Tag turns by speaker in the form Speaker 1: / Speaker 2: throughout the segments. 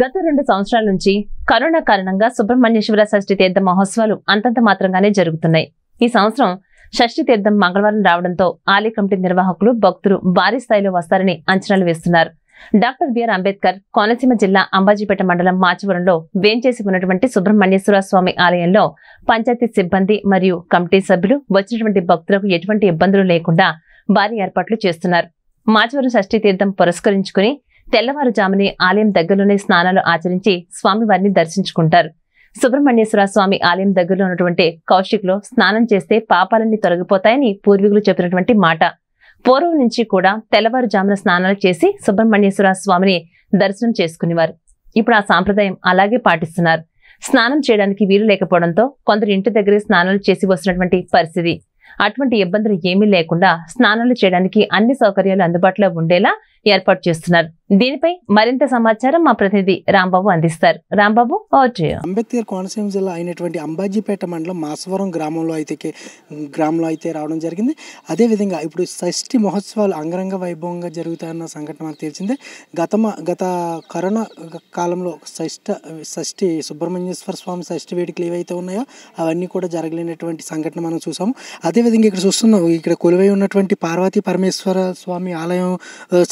Speaker 1: గత రెండు సంవత్సరాల నుంచి కరోనా కారణంగా సుబ్రహ్మణ్యేశ్వర షష్ఠి తీర్థం మహోత్సవాలు అంతంత మాత్రంగానే జరుగుతున్నాయి ఈ సంవత్సరం షష్ఠి తీర్థం మంగళవారం రావడంతో ఆలయ కమిటీ నిర్వాహకులు భక్తులు భారీ స్థాయిలో వస్తారని అంచనాలు వేస్తున్నారు డాక్టర్ బిఆర్ అంబేద్కర్ కోనసీమ జిల్లా అంబాజీపేట మండలం మాచవరంలో వేంచేసి ఉన్నటువంటి సుబ్రహ్మణ్యేశ్వర స్వామి ఆలయంలో పంచాయతీ సిబ్బంది మరియు కమిటీ సభ్యులు వచ్చినటువంటి భక్తులకు ఎటువంటి ఇబ్బందులు లేకుండా భారీ ఏర్పాట్లు చేస్తున్నారు మాచవరం షష్ఠి తీర్థం పురస్కరించుకుని తెల్లవారుజామునే ఆలయం దగ్గరలోనే స్నానాలు ఆచరించి స్వామివారిని దర్శించుకుంటారు సుబ్రహ్మణ్యేశ్వర స్వామి ఆలయం దగ్గరలో ఉన్నటువంటి కౌశిక్లో స్నానం చేస్తే పాపాలన్నీ తొలగిపోతాయని పూర్వీకులు చెప్పినటువంటి మాట పూర్వం నుంచి కూడా తెల్లవారుజామున స్నానాలు చేసి సుబ్రహ్మణ్యేశ్వర స్వామిని దర్శనం చేసుకునేవారు ఇప్పుడు ఆ సాంప్రదాయం అలాగే పాటిస్తున్నారు స్నానం చేయడానికి వీలు లేకపోవడంతో కొందరు ఇంటి దగ్గరే స్నానాలు చేసి వస్తున్నటువంటి పరిస్థితి అటువంటి ఇబ్బందులు ఏమీ లేకుండా స్నానాలు చేయడానికి అన్ని సౌకర్యాలు అందుబాటులో ఉండేలా ఏర్పాటు చేస్తున్నారు దీనిపై మరింత సమాచారం మా ప్రతినిధి రాంబాబు అందిస్తారు రాంబాబు
Speaker 2: అంబేద్కర్ కోనసీమ జిల్లా అయినటువంటి అంబాజీపేట మండలం మాసవరం గ్రామంలో అయితే గ్రామంలో అయితే రావడం జరిగింది అదేవిధంగా ఇప్పుడు షష్ఠి మహోత్సవాలు అంగరంగ వైభవంగా జరుగుతాయన్న సంఘటన మనకు తెలిసిందే గత గత కరోనా కాలంలో షష్ఠ షష్ఠి సుబ్రహ్మణ్యేశ్వర స్వామి షష్ఠి వేడుకలు ఏవైతే ఉన్నాయో అవన్నీ కూడా జరగలేనటువంటి సంఘటన మనం చూసాము అదేవిధంగా ఇక్కడ చూస్తున్నాం ఇక్కడ కొలువై ఉన్నటువంటి పార్వతీ పరమేశ్వర స్వామి ఆలయం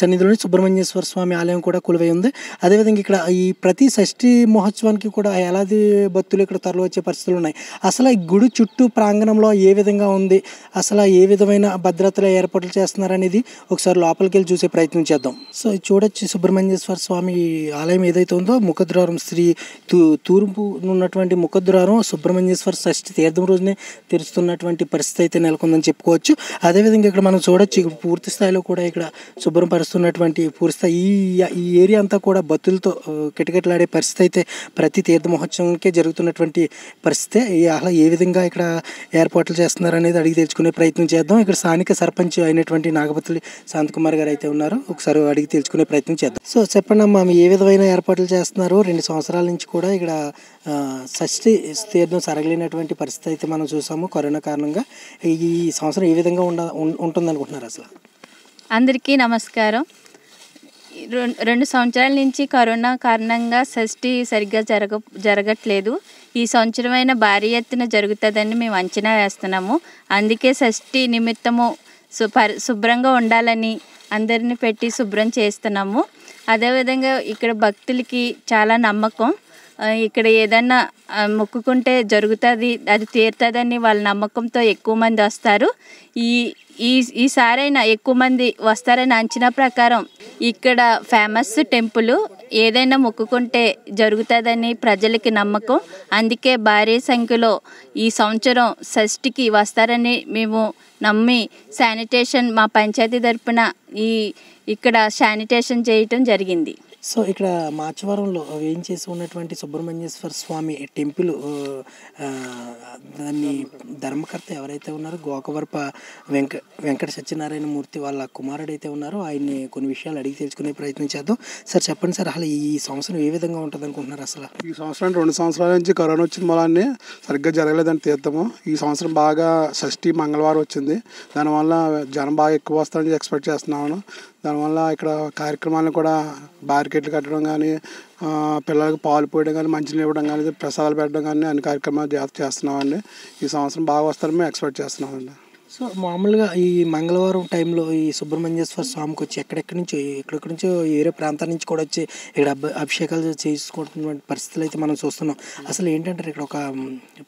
Speaker 2: సన్నిధిలోని సుబ్రహ్మణ్యేశ్వర స్వామి స్వామి ఆలయం కూడా కొలువై ఉంది అదేవిధంగా ఇక్కడ ఈ ప్రతి షష్ఠి మహోత్సవానికి కూడా ఏలాది భక్తులు ఇక్కడ తరలి వచ్చే పరిస్థితులు ఉన్నాయి అసలు ఈ గుడి చుట్టూ ప్రాంగణంలో ఏ విధంగా ఉంది అసలు ఏ విధమైన భద్రతలు ఏర్పాట్లు చేస్తున్నారనేది ఒకసారి లోపలికి వెళ్ళి చూసే ప్రయత్నం చేద్దాం సో చూడొచ్చు సుబ్రహ్మణ్యేశ్వర స్వామి ఆలయం ఏదైతే ఉందో ముఖద్వారం శ్రీ తూ తూర్పు ఉన్నటువంటి ముఖద్వారం సుబ్రహ్మణ్యేశ్వర షష్ఠి తీర్థం రోజునే తెరుస్తున్నటువంటి పరిస్థితి అయితే నెలకొందని చెప్పుకోవచ్చు అదేవిధంగా ఇక్కడ మనం చూడొచ్చు పూర్తి స్థాయిలో కూడా ఇక్కడ శుభ్రపరుస్తున్నటువంటి పూర్తి స్థాయి ఈ ఈ ఏరియా అంతా కూడా బతులతో కిటకిటలాడే పరిస్థితి అయితే ప్రతి తీర్థ మహోత్సవంకే జరుగుతున్నటువంటి పరిస్థితి అలా ఏ విధంగా ఇక్కడ ఏర్పాట్లు చేస్తున్నారు అనేది అడిగి తెలుసుకునే ప్రయత్నం చేద్దాం ఇక్కడ స్థానిక సర్పంచ్ అయినటువంటి నాగపతులు శాంతకుమార్ గారు అయితే ఉన్నారు ఒకసారి అడిగి తెలుసుకునే ప్రయత్నం చేద్దాం సో చెప్పండి అమ్మా ఏ విధమైన ఏర్పాట్లు చేస్తున్నారు రెండు సంవత్సరాల నుంచి కూడా ఇక్కడ షష్ఠి తీర్థం సరగలేనటువంటి పరిస్థితి అయితే మనం చూసాము కరోనా కారణంగా ఈ సంవత్సరం ఏ విధంగా ఉండ ఉంటుంది అనుకుంటున్నారు అసలు
Speaker 1: అందరికీ నమస్కారం రెండు సంవత్సరాల నుంచి కరోనా కారణంగా షష్ఠి సరిగ్గా జరగ జరగట్లేదు ఈ సంవత్సరమైన భారీ ఎత్తున జరుగుతుందని మేము అంచనా వేస్తున్నాము అందుకే షష్ఠి నిమిత్తము శుభ్రంగా ఉండాలని అందరిని పెట్టి శుభ్రం చేస్తున్నాము అదేవిధంగా ఇక్కడ భక్తులకి చాలా నమ్మకం ఇక్కడ ఏదన్నా మొక్కుకుంటే జరుగుతుంది అది తీరుతుందని వాళ్ళ నమ్మకంతో ఎక్కువ మంది వస్తారు ఈ ఈ ఈసారైనా ఎక్కువ మంది వస్తారని అంచనా ప్రకారం ఇక్కడ ఫేమస్ టెంపుల్ ఏదైనా మొక్కుకుంటే జరుగుతుందని ప్రజలకి నమ్మకం అందుకే భారీ సంఖ్యలో ఈ సంవత్సరం షష్ఠికి వస్తారని మేము నమ్మి శానిటేషన్ మా పంచాయతీ తరపున ఈ ఇక్కడ శానిటేషన్ చేయటం జరిగింది
Speaker 2: సో ఇక్కడ మాచవరంలో వేయించేసి ఉన్నటువంటి సుబ్రహ్మణ్యేశ్వర స్వామి టెంపుల్ కర్మకర్త ఎవరైతే ఉన్నారో గోకవర్ప వెంక వెంకట సత్యనారాయణ మూర్తి వాళ్ళ కుమారుడు అయితే ఉన్నారో ఆయన్ని కొన్ని విషయాలు అడిగి తెలుసుకునే ప్రయత్నం చేద్దాం సార్ చెప్పండి సార్ అసలు ఈ సంవత్సరం ఏ విధంగా ఉంటుంది అనుకుంటున్నారు అసలు ఈ
Speaker 3: సంవత్సరం రెండు సంవత్సరాల నుంచి కరోనా వచ్చిన మూలాన్ని సరిగ్గా జరగలేదని తీర్థము ఈ సంవత్సరం బాగా షష్ఠి మంగళవారం వచ్చింది దానివల్ల జనం బాగా ఎక్కువ వస్తారని ఎక్స్పెక్ట్ చేస్తున్నాను దానివల్ల ఇక్కడ కార్యక్రమాలు కూడా బార్కెట్లు కట్టడం కానీ పిల్లలకు పాలు పోయడం కానీ మంచినీళ్ళు ఇవ్వడం కానీ ప్రసాదాలు పెట్టడం కానీ అన్ని కార్యక్రమాలు చేస్తున్నామండి ఈ సంవత్సరం బాగా వస్తారని మేము ఎక్స్పెక్ట్ చేస్తున్నామండి
Speaker 2: సో మామూలుగా ఈ
Speaker 3: మంగళవారం టైంలో ఈ
Speaker 2: సుబ్రహ్మణ్యేశ్వర స్వామికి వచ్చి ఎక్కడెక్కడి నుంచో ఎక్కడెక్కడి నుంచో వేరే ప్రాంతాల నుంచి కూడా వచ్చి ఇక్కడ అభిషేకాలు
Speaker 3: చేసుకుంటున్నటువంటి పరిస్థితులు అయితే మనం చూస్తున్నాం అసలు ఏంటంటారు ఇక్కడ ఒక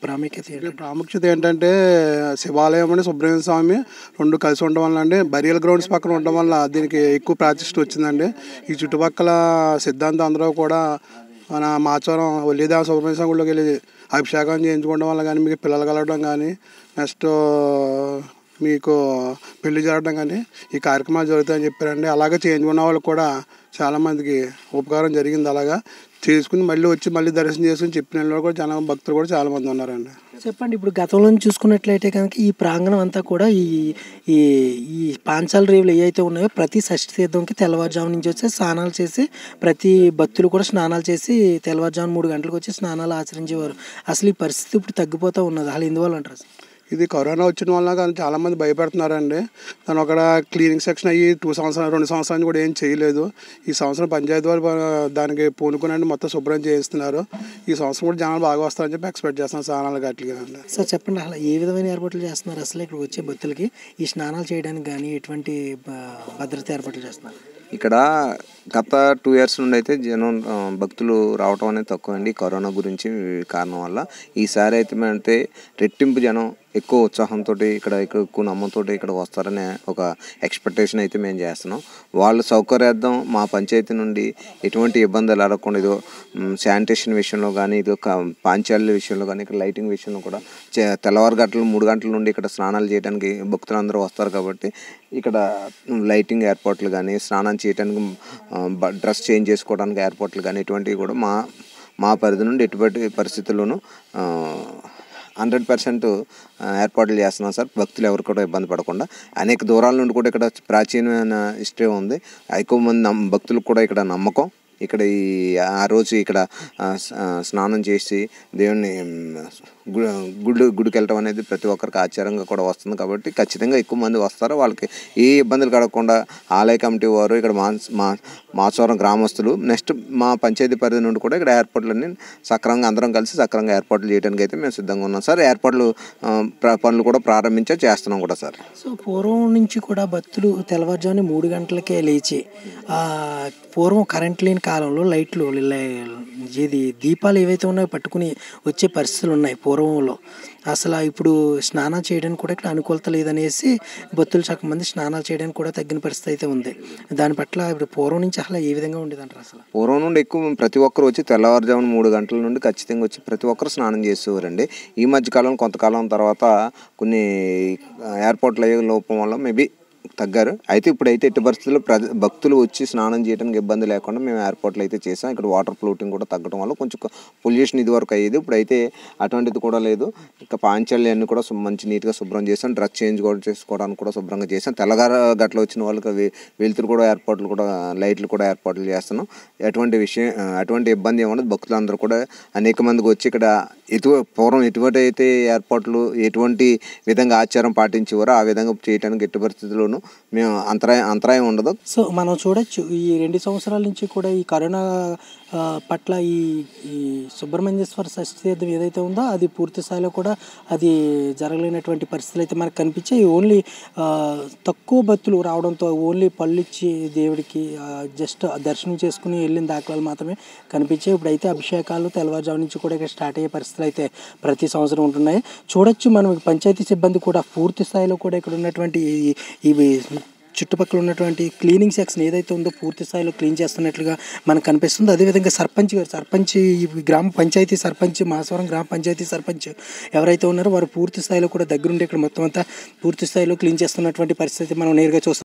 Speaker 3: ప్రాముఖ్యత ప్రాముఖ్యత ఏంటంటే శివాలయం అని సుబ్రహ్మణ్య స్వామి రెండు కలిసి ఉండడం వల్ల అండి బరియల్ గ్రౌండ్స్ పక్కన ఉండడం వల్ల దీనికి ఎక్కువ ప్రాతిష్ట వచ్చిందండి ఈ చుట్టుపక్కల సిద్ధాంతం అందరూ కూడా మన మాచవరం ఒల్లిదేవ సుబ్రహ్మణ్య గుడిలోకి వెళ్ళి అభిషేకం చేయించుకోవడం వల్ల కానీ మీకు పిల్లలు కలవడం కానీ నెక్స్ట్ మీకు పెళ్లి జరగడం కానీ ఈ కార్యక్రమాలు జరుగుతాయని చెప్పారండి అలాగే చేయించుకున్న వాళ్ళకి కూడా చాలామందికి ఉపకారం జరిగింది అలాగా చేసుకుని మళ్ళీ వచ్చి మళ్ళీ దర్శనం చేసుకుని చెప్పిన వాళ్ళు కూడా చాలా భక్తులు కూడా చాలామంది ఉన్నారండి
Speaker 2: చెప్పండి ఇప్పుడు గతంలో చూసుకున్నట్లయితే కనుక ఈ ప్రాంగణం అంతా కూడా ఈ ఈ ఈ పాంచాల రేవులు ఏవైతే ఉన్నాయో ప్రతి షష్ఠి తీర్థంకి తెల్లవారుజాము నుంచి వచ్చి స్నానాలు చేసి ప్రతి భక్తులు కూడా స్నానాలు చేసి తెల్లవారుజాము మూడు గంటలకు వచ్చి స్నానాలు ఆచరించేవారు అసలు ఈ పరిస్థితి ఇప్పుడు తగ్గిపోతూ ఉన్నది అసలు ఎందువల్ల
Speaker 3: అంటారు ఇది కరోనా వచ్చిన వలన చాలామంది భయపడుతున్నారండి తను అక్కడ క్లీనింగ్ సెక్షన్ అయ్యి టూ సంవత్సరాలు రెండు సంవత్సరాలు కూడా ఏం చేయలేదు ఈ సంవత్సరం పంచాయతీ వాళ్ళు దానికి పూనుకుని మొత్తం శుభ్రం చేయిస్తున్నారు ఈ సంవత్సరం కూడా జనాలు బాగా వస్తారని చెప్పి ఎక్స్పెక్ట్ చేస్తున్నారు స్నానాలు గట్లుగా సార్ చెప్పండి
Speaker 2: అసలు ఏ విధమైన ఏర్పాట్లు చేస్తున్నారు అసలు ఇక్కడ వచ్చే భక్తులకి ఈ స్నానాలు చేయడానికి కానీ ఎటువంటి భద్రత ఏర్పాట్లు చేస్తున్నారు
Speaker 4: ఇక్కడ గత టూ ఇయర్స్ నుండి అయితే జనం భక్తులు రావటం అనేది తక్కువ అండి కరోనా గురించి కారణం వల్ల ఈసారి అయితే మేమైతే రెట్టింపు జనం ఎక్కువ ఉత్సాహంతో ఇక్కడ ఎక్కువ నమ్మంతో ఇక్కడ వస్తారనే ఒక ఎక్స్పెక్టేషన్ అయితే మేము చేస్తున్నాం వాళ్ళు సౌకర్యార్థం మా పంచాయతీ నుండి ఎటువంటి ఇబ్బందులు అడగకుండా ఇదో శానిటేషన్ విషయంలో కానీ ఇదో పాంచాల విషయంలో కానీ ఇక్కడ లైటింగ్ విషయంలో కూడా తెల్లవారు గంటలు మూడు గంటల నుండి ఇక్కడ స్నానాలు చేయడానికి అందరూ వస్తారు కాబట్టి ఇక్కడ లైటింగ్ ఏర్పాట్లు కానీ స్నానం చేయడానికి డ్రెస్ చేంజ్ చేసుకోవడానికి ఏర్పాట్లు కానీ ఇటువంటివి కూడా మా మా పరిధి నుండి ఎటువంటి పరిస్థితుల్లోనూ హండ్రెడ్ పర్సెంట్ ఏర్పాట్లు చేస్తున్నాం సార్ భక్తులు ఎవరు కూడా ఇబ్బంది పడకుండా అనేక దూరాల నుండి కూడా ఇక్కడ ప్రాచీనమైన హిస్టరీ ఉంది ఎక్కువ మంది భక్తులకు కూడా ఇక్కడ నమ్మకం ఇక్కడ ఈ ఆ రోజు ఇక్కడ స్నానం చేసి దేవుణ్ణి గుడి గుడికి వెళ్ళడం అనేది ప్రతి ఒక్కరికి ఆచారంగా కూడా వస్తుంది కాబట్టి ఖచ్చితంగా ఎక్కువ మంది వస్తారు వాళ్ళకి ఏ ఇబ్బందులు కడగకుండా ఆలయ కమిటీ వారు ఇక్కడ మా మాచవరం గ్రామస్తులు నెక్స్ట్ మా పంచాయతీ పరిధి నుండి కూడా ఇక్కడ ఏర్పాట్లన్నీ సక్రమంగా అందరం కలిసి సక్రమంగా ఏర్పాట్లు చేయడానికి అయితే మేము సిద్ధంగా ఉన్నాం సార్ ఏర్పాట్లు పనులు కూడా ప్రారంభించే చేస్తున్నాం కూడా సార్
Speaker 2: సో పూర్వం నుంచి కూడా భక్తులు తెల్లవారుజామున మూడు గంటలకే లేచి పూర్వం కరెంట్ లేని కాలంలో లైట్లు ఇది దీపాలు ఏవైతే ఉన్నాయో పట్టుకుని వచ్చే పరిస్థితులు ఉన్నాయి పూర్వం పూర్వంలో అసలు ఇప్పుడు స్నానాలు చేయడానికి కూడా ఇక్కడ అనుకూలత లేదనేసి భక్తులు చక్క మంది స్నానాలు చేయడానికి కూడా తగ్గిన పరిస్థితి అయితే ఉంది దాని పట్ల ఇప్పుడు పూర్వం నుంచి అసలు ఏ విధంగా ఉండేదంటారు అసలు
Speaker 4: పూర్వం నుండి ఎక్కువ ప్రతి ఒక్కరు వచ్చి తెల్లవారుజామున మూడు గంటల నుండి ఖచ్చితంగా వచ్చి ప్రతి ఒక్కరు స్నానం చేసేవారండి ఈ మధ్యకాలం కొంతకాలం తర్వాత కొన్ని ఏర్పాట్లు అయ్యే లోపం వల్ల మేబీ తగ్గారు అయితే ఇప్పుడైతే ఎట్టి పరిస్థితుల్లో ప్రజ భక్తులు వచ్చి స్నానం చేయడానికి ఇబ్బంది లేకుండా మేము ఏర్పాట్లు అయితే చేసాం ఇక్కడ వాటర్ ఫ్లోటింగ్ కూడా తగ్గడం వల్ల కొంచెం పొల్యూషన్ ఇది వరకు అయ్యేది ఇప్పుడైతే అటువంటిది కూడా లేదు ఇంకా పాంచాలి అన్నీ కూడా మంచి నీట్గా శుభ్రం చేసాం డ్రెస్ చేంజ్ కూడా చేసుకోవడానికి కూడా శుభ్రంగా చేసాం తెల్లగార గట్ల వచ్చిన వాళ్ళకి వెలుతురు కూడా ఏర్పాట్లు కూడా లైట్లు కూడా ఏర్పాట్లు చేస్తున్నాం ఎటువంటి విషయం అటువంటి ఇబ్బంది ఏమన్నది భక్తులందరూ కూడా అనేక మందికి వచ్చి ఇక్కడ ఎటు పూర్వం ఎటువంటి అయితే ఏర్పాట్లు ఎటువంటి విధంగా ఆచారం పాటించేవారో ఆ విధంగా చేయడానికి ఎట్టి పరిస్థితుల్లోనూ కూడాను మేము అంతరాయం అంతరాయం ఉండదు
Speaker 2: సో మనం చూడొచ్చు ఈ రెండు సంవత్సరాల నుంచి కూడా ఈ కరోనా పట్ల ఈ ఈ సుబ్రహ్మణ్యేశ్వర షష్ఠీర్థం ఏదైతే ఉందో అది పూర్తి స్థాయిలో కూడా అది జరగలేనటువంటి పరిస్థితులు అయితే మనకు కనిపించాయి ఓన్లీ తక్కువ భక్తులు రావడంతో ఓన్లీ పళ్ళు ఇచ్చి దేవుడికి జస్ట్ దర్శనం చేసుకుని వెళ్ళిన దాఖలాలు మాత్రమే కనిపించాయి ఇప్పుడైతే అభిషేకాలు తెల్లవారుజాము నుంచి కూడా ఇక్కడ స్టార్ట్ అయ్యే పరిస్థితులు అయితే ప్రతి సంవత్సరం ఉంటున్నాయి చూడొచ్చు మనం పంచాయతీ సిబ్బంది కూడా పూర్తి స్థాయిలో కూడా ఇక్కడ ఉన్నటువంటి ఈ అవి చుట్టుపక్కల ఉన్నటువంటి క్లీనింగ్ సెక్షన్ ఏదైతే ఉందో పూర్తి స్థాయిలో క్లీన్ చేస్తున్నట్లుగా మనకు కనిపిస్తుంది అదేవిధంగా సర్పంచ్ గారు సర్పంచ్ గ్రామ పంచాయతీ సర్పంచ్ మాసవరం గ్రామ పంచాయతీ సర్పంచ్ ఎవరైతే ఉన్నారో వారు పూర్తి స్థాయిలో కూడా దగ్గరుండి ఇక్కడ మొత్తం అంతా పూర్తి స్థాయిలో క్లీన్ చేస్తున్నటువంటి పరిస్థితి మనం నేరుగా చూస్తాం